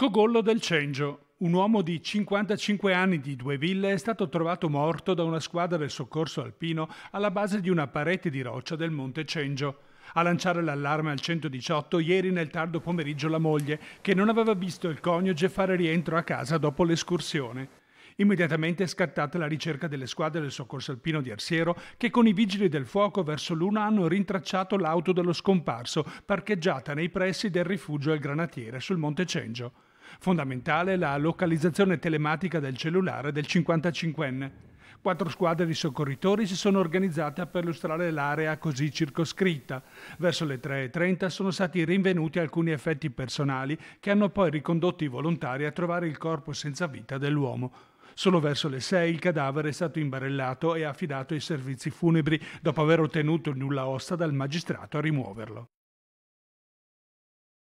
Cogollo del Cengio. Un uomo di 55 anni di Dueville è stato trovato morto da una squadra del soccorso alpino alla base di una parete di roccia del Monte Cengio. A lanciare l'allarme al 118 ieri nel tardo pomeriggio la moglie, che non aveva visto il coniuge fare rientro a casa dopo l'escursione. Immediatamente è scattata la ricerca delle squadre del soccorso alpino di Arsiero che con i vigili del fuoco verso l'una hanno rintracciato l'auto dello scomparso parcheggiata nei pressi del rifugio al Granatiere sul Monte Cengio. Fondamentale la localizzazione telematica del cellulare del 55enne. Quattro squadre di soccorritori si sono organizzate per illustrare l'area così circoscritta. Verso le 3.30 sono stati rinvenuti alcuni effetti personali che hanno poi ricondotto i volontari a trovare il corpo senza vita dell'uomo. Solo verso le 6 il cadavere è stato imbarellato e affidato ai servizi funebri dopo aver ottenuto il nulla osta dal magistrato a rimuoverlo.